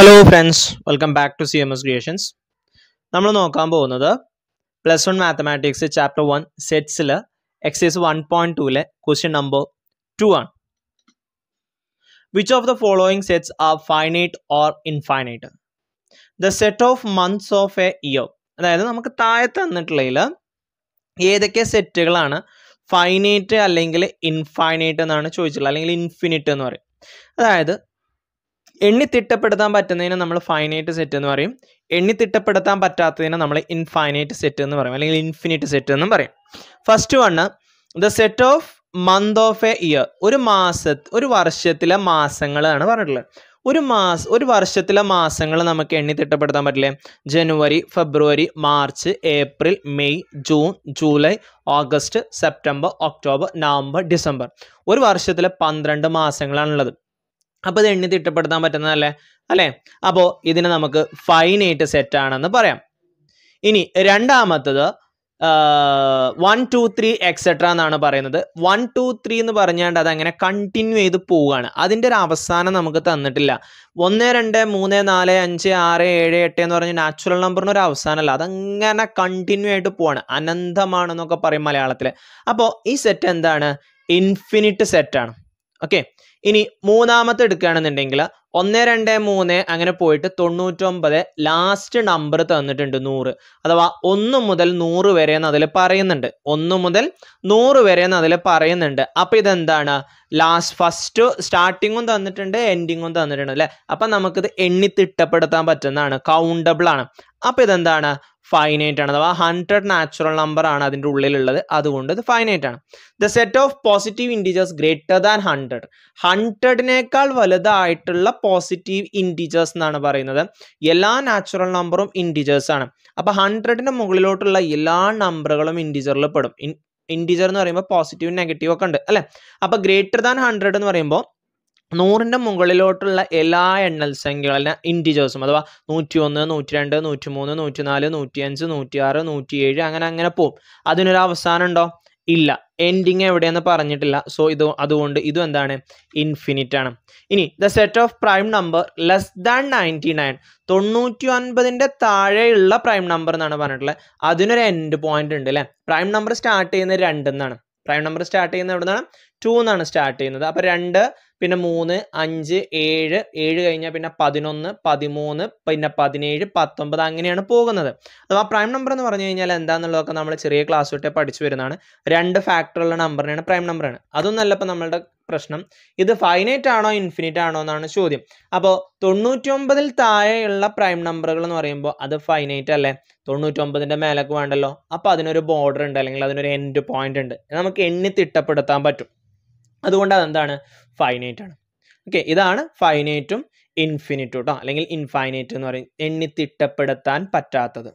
hello friends welcome back to C M S creations നമ്മൾ നോക്കാൻ പോകുന്നത് plus one mathematics chapter one സെറ്റ്സിൽ exercise one point ടൂവിലെ question number two ആണ് which of the following sets are finite or infinite the set of months of a year അതായത് നമുക്ക് താഴെ തന്നിട്ടുള്ളതിൽ ഏതൊക്കെ സെറ്റുകളാണ് ഫൈനൈറ്റ് അല്ലെങ്കിൽ ഇൻഫൈനൈറ്റ് എന്നാണ് ചോദിച്ചിട്ടുള്ളത് അല്ലെങ്കിൽ ഇൻഫിനിറ്റ് എന്ന് പറയും അതായത് എണ്ണി തിട്ടപ്പെടുത്താൻ പറ്റുന്നതിനെ നമ്മൾ ഫൈനൈറ്റ് സെറ്റ് എന്ന് പറയും എണ്ണി തിട്ടപ്പെടുത്താൻ പറ്റാത്തതിനെ നമ്മൾ ഇൻഫൈനൈറ്റ് സെറ്റ് എന്ന് പറയും അല്ലെങ്കിൽ ഇൻഫിനിറ്റ് സെറ്റ് എന്നും പറയും first one the set of month of a year ഒരു മാസ ഒരു വർഷത്തിലെ മാസങ്ങളാണ് പറഞ്ഞിട്ടുള്ളത് ഒരു മാസ ഒരു വർഷത്തിലെ മാസങ്ങൾ നമുക്ക് എണ്ണി തിട്ടപ്പെടുത്താൻ പറ്റില്ലേ ജനുവരി ഫെബ്രുവരി March April May June July August September October November December ഒരു വർഷത്തിലെ പന്ത്രണ്ട് മാസങ്ങളാണുള്ളത് അപ്പോൾ ഇത് എണ്ണി തിട്ടപ്പെടുത്താൻ പറ്റുന്നതല്ലേ അല്ലേ അപ്പോൾ ഇതിനെ നമുക്ക് ഫൈനൈറ്റ് സെറ്റ് ആണെന്ന് പറയാം ഇനി രണ്ടാമത്തത് വൺ ടു ത്രീ എക്സെട്ര എന്നാണ് പറയുന്നത് വൺ ടു ത്രീ എന്ന് പറഞ്ഞാണ്ട് അതങ്ങനെ കണ്ടിന്യൂ ചെയ്ത് പോവുകയാണ് അതിൻ്റെ ഒരു അവസാനം നമുക്ക് തന്നിട്ടില്ല ഒന്ന് രണ്ട് മൂന്ന് നാല് അഞ്ച് ആറ് ഏഴ് എട്ട് എന്ന് പറഞ്ഞ നാച്ചുറൽ നമ്പറിന് ഒരു അവസാനമല്ല അതങ്ങനെ കണ്ടിന്യൂ ആയിട്ട് പോവാണ് അനന്തമാണെന്നൊക്കെ പറയും മലയാളത്തിൽ അപ്പോൾ ഈ സെറ്റ് എന്താണ് ഇൻഫിനിറ്റ് സെറ്റാണ് ഓക്കെ ഇനി മൂന്നാമത്തെ എടുക്കുകയാണെന്നുണ്ടെങ്കിൽ ഒന്ന് രണ്ട് മൂന്ന് അങ്ങനെ പോയിട്ട് തൊണ്ണൂറ്റൊമ്പത് ലാസ്റ്റ് നമ്പർ തന്നിട്ടുണ്ട് നൂറ് അഥവാ ഒന്ന് മുതൽ നൂറ് വരെ എന്ന് അതിൽ പറയുന്നുണ്ട് ഒന്ന് മുതൽ നൂറ് വരെ എന്ന് അതിൽ പറയുന്നുണ്ട് അപ്പോൾ ഇതെന്താണ് ലാസ്റ്റ് ഫസ്റ്റ് സ്റ്റാർട്ടിങ്ങും തന്നിട്ടുണ്ട് എൻഡിങ്ങും തന്നിട്ടുണ്ട് അല്ലേ അപ്പം നമുക്കിത് എണ്ണി തിട്ടപ്പെടുത്താൻ പറ്റുന്നതാണ് കൗണ്ടബിൾ ആണ് അപ്പോൾ ഇതെന്താണ് ഫൈനൈറ്റ് ആണ് അഥവാ ഹൺഡ്രഡ് നാച്ചുറൽ നമ്പർ ആണ് അതിൻ്റെ ഉള്ളിലുള്ളത് അതുകൊണ്ട് ഇത് ഫൈനൈറ്റ് ആണ് the set of positive integers greater than hundred ഹൺഡ്രഡിനേക്കാൾ വലുതായിട്ടുള്ള പോസിറ്റീവ് ഇൻറ്റീജേഴ്സ് എന്നാണ് പറയുന്നത് എല്ലാ നാച്ചുറൽ നമ്പറും ഇൻറ്റീജേഴ്സ് ആണ് അപ്പോൾ ഹൺഡ്രഡിന് മുകളിലോട്ടുള്ള എല്ലാ നമ്പറുകളും ഇൻറ്റീജറിൽ പെടും ഇൻറ്റീജർ എന്ന് പറയുമ്പോൾ പോസിറ്റീവും നെഗറ്റീവും ഒക്കെ ഉണ്ട് അല്ലേ അപ്പോൾ ഗ്രേറ്റർ ദാൻ ഹൺഡ്രഡ് എന്ന് പറയുമ്പോൾ നൂറിൻ്റെ മുകളിലോട്ടുള്ള എല്ലാ എണ്ണൽ സംഖ്യകളും ഇൻഡിജേഴ്സും അഥവാ നൂറ്റി ഒന്ന് നൂറ്റി രണ്ട് നൂറ്റി മൂന്ന് നൂറ്റി നാല് നൂറ്റി അഞ്ച് നൂറ്റി ആറ് നൂറ്റി ഏഴ് അങ്ങനെ അങ്ങനെ പോവും അതിനൊരു അവസാനം ഉണ്ടോ ഇല്ല എൻഡിങ് എവിടെയെന്ന് പറഞ്ഞിട്ടില്ല സോ ഇത് അതുകൊണ്ട് ഇതും എന്താണ് ഇൻഫിനിറ്റ് ആണ് ഇനി the set of prime number less than ninety nine തൊണ്ണൂറ്റി ഒൻപതിൻ്റെ താഴെയുള്ള പ്രൈം നമ്പർ എന്നാണ് പറഞ്ഞിട്ടുള്ളത് അതിനൊരു എൻഡ് പോയിന്റ് ഉണ്ട് അല്ലേ പ്രൈം നമ്പർ സ്റ്റാർട്ട് ചെയ്യുന്നത് രണ്ടെന്നാണ് പ്രൈം നമ്പർ സ്റ്റാർട്ട് ചെയ്യുന്നത് എവിടെ നിന്നാണ് ടു എന്നാണ് സ്റ്റാർട്ട് ചെയ്യുന്നത് അപ്പോൾ രണ്ട് പിന്നെ മൂന്ന് അഞ്ച് ഏഴ് ഏഴ് കഴിഞ്ഞാൽ പിന്നെ പതിനൊന്ന് പതിമൂന്ന് പിന്നെ പതിനേഴ് പത്തൊമ്പത് അങ്ങനെയാണ് പോകുന്നത് അപ്പോൾ ആ പ്രൈം നമ്പർ എന്ന് പറഞ്ഞു കഴിഞ്ഞാൽ എന്താണെന്നുള്ളതൊക്കെ നമ്മൾ ചെറിയ ക്ലാസ് തൊട്ടേ പഠിച്ചു വരുന്നതാണ് രണ്ട് ഫാക്ടറുള്ള നമ്പറിനെയാണ് പ്രൈം നമ്പറാണ് അതൊന്നല്ല ഇപ്പോൾ നമ്മളുടെ പ്രശ്നം ഇത് ഫൈനൈറ്റ് ആണോ ഇൻഫിനിറ്റ് ആണോ എന്നാണ് ചോദ്യം അപ്പോൾ തൊണ്ണൂറ്റൊമ്പതിൽ താഴെയുള്ള പ്രൈം നമ്പറുകൾ എന്ന് പറയുമ്പോൾ അത് ഫൈനൈറ്റ് അല്ലേ തൊണ്ണൂറ്റൊമ്പതിൻ്റെ മേലേക്ക് വേണ്ടല്ലോ അപ്പോൾ അതിനൊരു ബോർഡർ ഉണ്ട് അല്ലെങ്കിൽ അതിനൊരു എൻഡ് പോയിന്റ് ഉണ്ട് നമുക്ക് എണ്ണി തിട്ടപ്പെടുത്താൻ പറ്റും അതുകൊണ്ട് അതെന്താണ് ഫൈനൈറ്റ് ആണ് ഓക്കെ ഇതാണ് ഫൈനൈറ്റും ഇൻഫിനിറ്റും കേട്ടോ അല്ലെങ്കിൽ ഇൻഫൈനൈറ്റ് എന്ന് പറയും തിട്ടപ്പെടുത്താൻ പറ്റാത്തത്